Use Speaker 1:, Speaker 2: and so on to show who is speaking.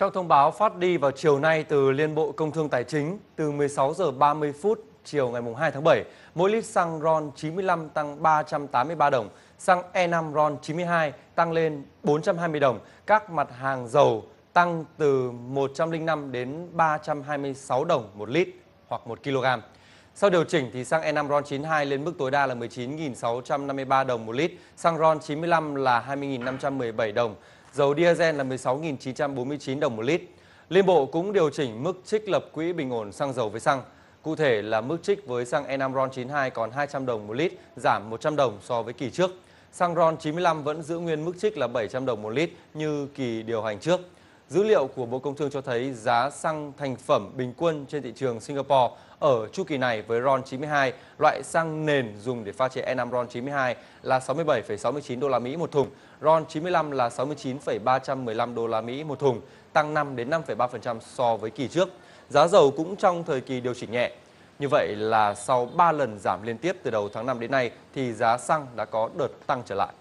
Speaker 1: Trong thông báo phát đi vào chiều nay từ Liên Bộ Công Thương Tài chính, từ 16 giờ 30 phút chiều ngày 2 tháng 7, mỗi lít xăng RON 95 tăng 383 đồng, xăng E5 RON 92 tăng lên 420 đồng, các mặt hàng dầu tăng từ 105 đến 326 đồng một lít hoặc 1 kg. Sau điều chỉnh thì xăng E5 RON 92 lên mức tối đa là 19.653 đồng một lít, xăng RON 95 là 20.517 đồng, dầu diesel là 16.949 đồng một lít. Liên Bộ cũng điều chỉnh mức trích lập quỹ bình ổn xăng dầu với xăng. Cụ thể là mức trích với xăng E5 RON92 còn 200 đồng một lít, giảm 100 đồng so với kỳ trước. Xăng RON95 vẫn giữ nguyên mức trích là 700 đồng một lít như kỳ điều hành trước. Dữ liệu của Bộ Công Thương cho thấy giá xăng thành phẩm bình quân trên thị trường Singapore ở chu kỳ này với RON 92, loại xăng nền dùng để pha chế E5 RON 92 là 67,69 đô la Mỹ một thùng, RON 95 là 69,315 đô la Mỹ một thùng, tăng 5 đến 5,3% so với kỳ trước. Giá dầu cũng trong thời kỳ điều chỉnh nhẹ. Như vậy là sau 3 lần giảm liên tiếp từ đầu tháng 5 đến nay thì giá xăng đã có đợt tăng trở lại.